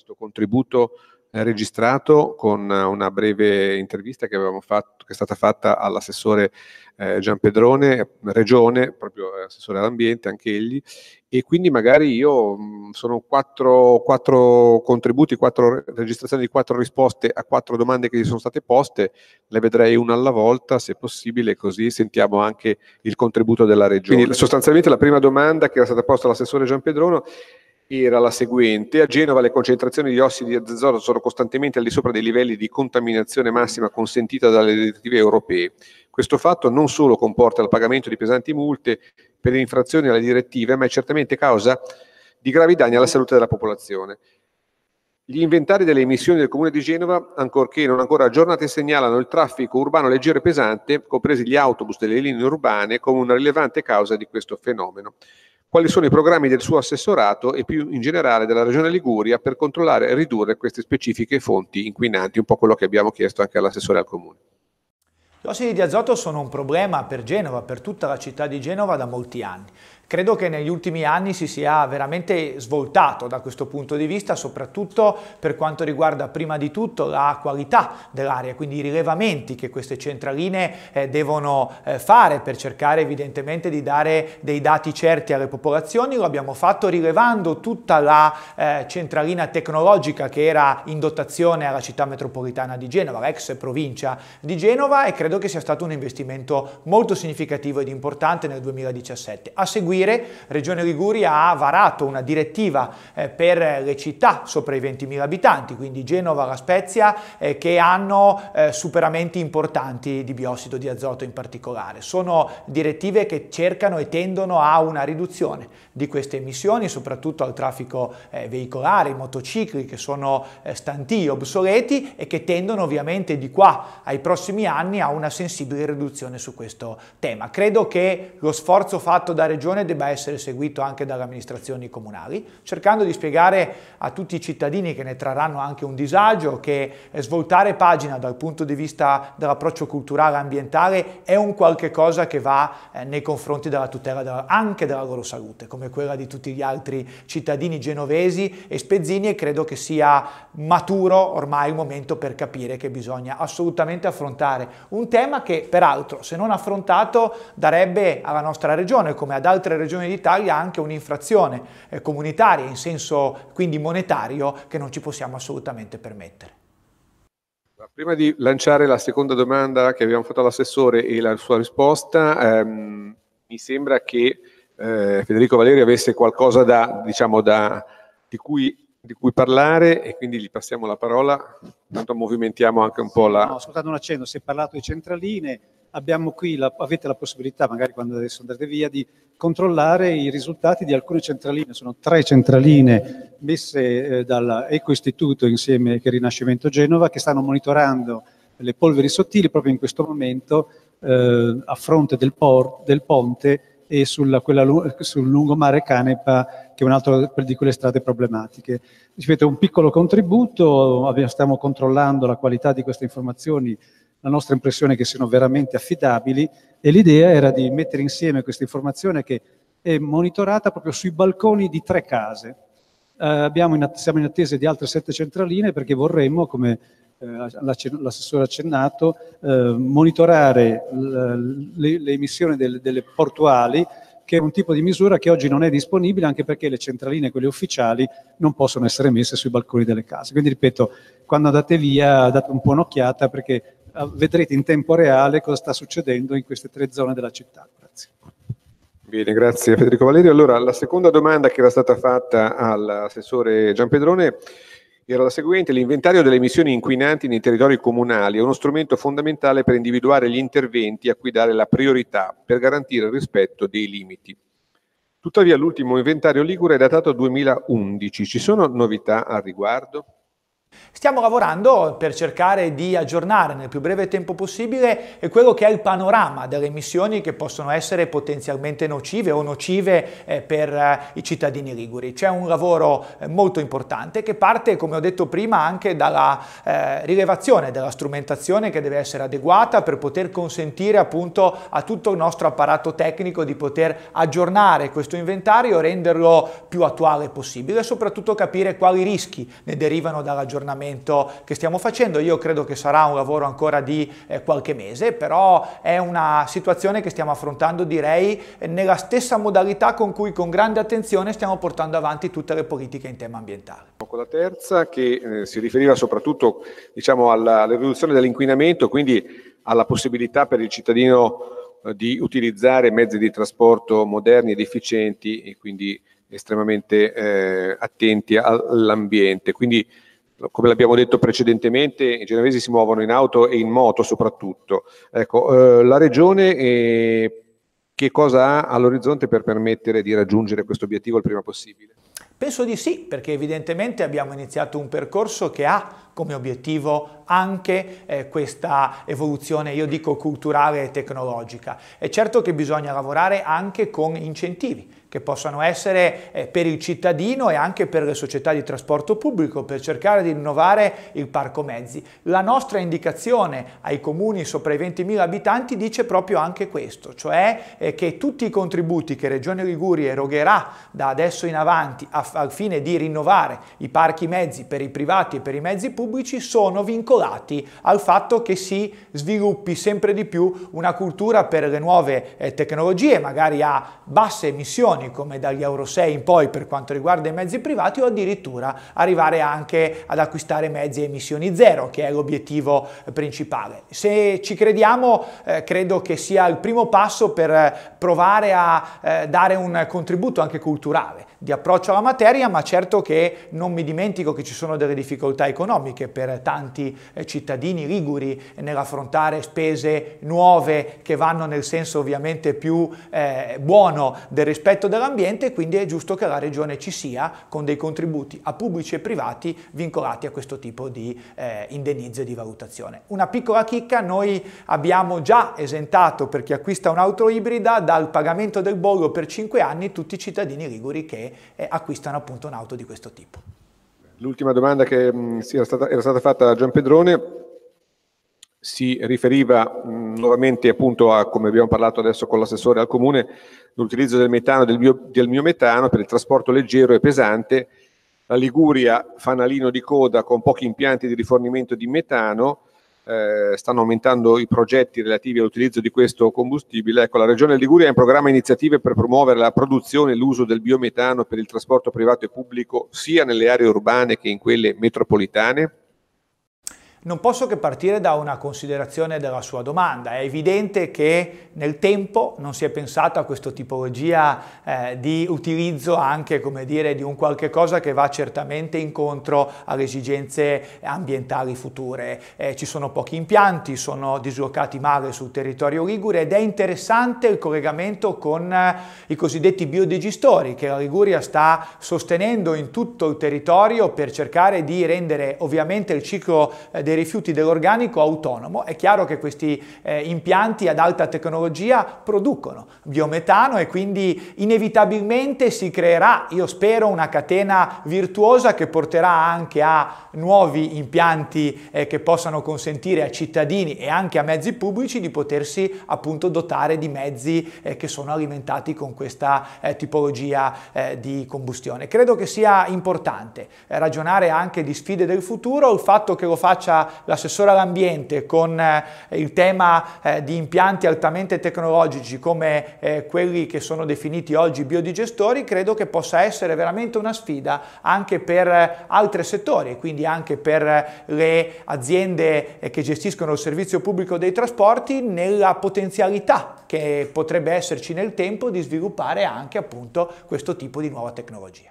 questo contributo eh, registrato con eh, una breve intervista che, avevamo fatto, che è stata fatta all'assessore eh, Pedrone, regione, proprio eh, assessore all'ambiente, anche egli, e quindi magari io sono quattro, quattro contributi, quattro registrazioni di quattro risposte a quattro domande che gli sono state poste, le vedrei una alla volta se possibile, così sentiamo anche il contributo della regione. Quindi sostanzialmente la prima domanda che era stata posta all'assessore Gian Pedrone era la seguente. A Genova le concentrazioni di ossidi di azoto sono costantemente al di sopra dei livelli di contaminazione massima consentita dalle direttive europee. Questo fatto non solo comporta il pagamento di pesanti multe per infrazioni alle direttive, ma è certamente causa di gravi danni alla salute della popolazione. Gli inventari delle emissioni del Comune di Genova, ancorché non ancora aggiornate, segnalano il traffico urbano leggero e pesante, compresi gli autobus delle linee urbane, come una rilevante causa di questo fenomeno quali sono i programmi del suo assessorato e più in generale della Regione Liguria per controllare e ridurre queste specifiche fonti inquinanti, un po' quello che abbiamo chiesto anche all'assessore al comune. Gli ossidi di azoto sono un problema per Genova, per tutta la città di Genova da molti anni. Credo che negli ultimi anni si sia veramente svoltato da questo punto di vista, soprattutto per quanto riguarda prima di tutto la qualità dell'aria, quindi i rilevamenti che queste centraline eh, devono eh, fare per cercare evidentemente di dare dei dati certi alle popolazioni. Lo abbiamo fatto rilevando tutta la eh, centralina tecnologica che era in dotazione alla città metropolitana di Genova, l'ex provincia di Genova e credo che sia stato un investimento molto significativo ed importante nel 2017. A seguire dire, Regione Liguria ha varato una direttiva eh, per le città sopra i 20.000 abitanti, quindi Genova, La Spezia, eh, che hanno eh, superamenti importanti di biossido di azoto in particolare. Sono direttive che cercano e tendono a una riduzione di queste emissioni, soprattutto al traffico veicolare, ai motocicli che sono stantii, obsoleti e che tendono ovviamente di qua ai prossimi anni a una sensibile riduzione su questo tema. Credo che lo sforzo fatto da Regione debba essere seguito anche dalle amministrazioni comunali, cercando di spiegare a tutti i cittadini che ne trarranno anche un disagio che svoltare pagina dal punto di vista dell'approccio culturale ambientale è un qualche cosa che va eh, nei confronti della tutela della, anche della loro salute, come quella di tutti gli altri cittadini genovesi e spezzini e credo che sia maturo ormai il momento per capire che bisogna assolutamente affrontare un tema che peraltro se non affrontato darebbe alla nostra regione come ad altre altre regioni d'Italia anche un'infrazione eh, comunitaria in senso quindi monetario che non ci possiamo assolutamente permettere. Prima di lanciare la seconda domanda che abbiamo fatto all'assessore e la sua risposta, ehm, mi sembra che eh, Federico Valeri avesse qualcosa da, diciamo, da, di, cui, di, cui, parlare e quindi gli passiamo la parola, tanto movimentiamo anche un po' la... No, ascoltando un accenno, si è parlato di centraline, abbiamo qui la, avete la possibilità, magari quando adesso andate via, di controllare i risultati di alcune centraline. Sono tre centraline messe eh, dall'Eco Istituto insieme che Rinascimento Genova che stanno monitorando le polveri sottili proprio in questo momento eh, a fronte del, por, del ponte e sulla, quella, sul lungomare Canepa, che è un'altra di quelle strade problematiche. Ricevete un piccolo contributo, abbiamo, stiamo controllando la qualità di queste informazioni la nostra impressione è che siano veramente affidabili e l'idea era di mettere insieme questa informazione che è monitorata proprio sui balconi di tre case. Eh, in, siamo in attesa di altre sette centraline perché vorremmo, come eh, l'assessore ha accennato, eh, monitorare le, le, emissioni delle, delle portuali che è un tipo di misura che oggi non è disponibile anche perché le centraline, quelle ufficiali, non possono essere messe sui balconi delle case. Quindi ripeto, quando andate via date un po' un'occhiata perché eh, vedrete in tempo reale cosa sta succedendo in queste tre zone della città. Grazie. Bene, grazie Federico Valerio. Allora, la seconda domanda che era stata fatta all'assessore Gianpedrone era la seguente, l'inventario delle emissioni inquinanti nei territori comunali è uno strumento fondamentale per individuare gli interventi a cui dare la priorità per garantire il rispetto dei limiti. Tuttavia l'ultimo inventario Ligure è datato 2011, ci sono novità al riguardo? Stiamo lavorando per cercare di aggiornare nel più breve tempo possibile quello che è il panorama delle emissioni che possono essere potenzialmente nocive o nocive eh, per eh, i cittadini liguri. C'è un lavoro eh, molto importante che parte, come ho detto prima, anche dalla rilevazione della strumentazione che deve essere adeguata per poter consentire appunto a tutto il nostro apparato tecnico di poter aggiornare questo inventario, renderlo più attuale possibile e soprattutto capire quali rischi ne derivano dall'aggiornamento aggiornamento che stiamo facendo. Io credo che sarà un lavoro ancora di eh, qualche mese, però è una situazione che stiamo affrontando direi nella stessa modalità con cui con grande attenzione stiamo portando avanti tutte le politiche in tema ambientale. Con la terza che eh, si riferiva soprattutto diciamo, alla, alla riduzione dell'inquinamento, quindi alla possibilità per il cittadino eh, di utilizzare mezzi di trasporto moderni ed efficienti e quindi estremamente eh, attenti all'ambiente. Quindi come l'abbiamo detto precedentemente, i genovesi si muovono in auto e in moto soprattutto. Ecco, eh, la regione eh, che cosa ha all'orizzonte per permettere di raggiungere questo obiettivo il prima possibile? Penso di sì, perché evidentemente abbiamo iniziato un percorso che ha come obiettivo anche eh, questa evoluzione, io dico culturale e tecnologica. È certo che bisogna lavorare anche con incentivi che possano essere eh, per il cittadino e anche per le società di trasporto pubblico per cercare di rinnovare il parco mezzi. La nostra indicazione ai comuni sopra i 20.000 abitanti dice proprio anche questo, cioè eh, che tutti i contributi che Regione Liguria erogherà da adesso in avanti al fine di rinnovare i parchi mezzi per i privati e per i mezzi pubblici sono vincolati al fatto che si sviluppi sempre di più una cultura per le nuove eh, tecnologie, magari a basse emissioni milioni come dagli Euro 6 in poi per quanto riguarda i mezzi privati o addirittura arrivare anche ad acquistare mezzi a emissioni zero che è l'obiettivo principale. Se ci crediamo eh, credo che sia il primo passo per eh, provare a eh, dare un contributo anche culturale di approccio alla materia ma certo che non mi dimentico che ci sono delle difficoltà economiche per tanti eh, cittadini liguri nell'affrontare spese nuove che vanno nel senso ovviamente più eh, buono del rispetto dall'ambiente e quindi è giusto che la regione ci sia con dei contributi a pubblici e privati vincolati a questo tipo di eh, indennizzo e di valutazione. Una piccola chicca, noi abbiamo già esentato per chi acquista un'auto ibrida dal pagamento del bollo per 5 anni tutti i cittadini liguri che eh, acquistano appunto un'auto di questo tipo. L'ultima domanda che mh, era, stata, era stata fatta da Gian Pedrone si riferiva mh, nuovamente appunto a come abbiamo parlato adesso con l'assessore al comune l'utilizzo del metano e del, bio, del miometano per il trasporto leggero e pesante. La Liguria, fanalino di coda con pochi impianti di rifornimento di metano, eh, stanno aumentando i progetti relativi all'utilizzo di questo combustibile. Ecco, la Regione Liguria ha in programma iniziative per promuovere la produzione e l'uso del biometano per il trasporto privato e pubblico sia nelle aree urbane che in quelle metropolitane non posso che partire da una considerazione della sua domanda. È evidente che nel tempo non si è pensato a questa tipologia eh, di utilizzo anche come dire, di un qualche cosa che va certamente incontro alle esigenze ambientali future. Eh, ci sono pochi impianti, sono dislocati male sul territorio ligure ed è interessante il collegamento con eh, i cosiddetti biodigestori che la Liguria sta sostenendo in tutto il territorio per cercare di rendere ovviamente il ciclo eh, dei rifiuti dell'organico autonomo, è chiaro che questi eh, impianti ad alta tecnologia producono biometano e quindi inevitabilmente si creerà, io spero, una catena virtuosa che porterà anche a nuovi impianti eh, che possano consentire a cittadini e anche a mezzi pubblici di potersi appunto dotare di mezzi eh, che sono alimentati con questa eh, tipologia eh, di combustione. Credo che sia importante ragionare anche di sfide del futuro, il fatto che lo faccia l'assessore all'ambiente con eh, il tema eh, di impianti altamente tecnologici come eh, quelli che sono definiti oggi biodigestori, credo che possa essere veramente una sfida anche per altri settori, quindi anche per le aziende che gestiscono il servizio pubblico dei trasporti nella potenzialità che potrebbe esserci nel tempo di sviluppare anche appunto questo tipo di nuova tecnologia.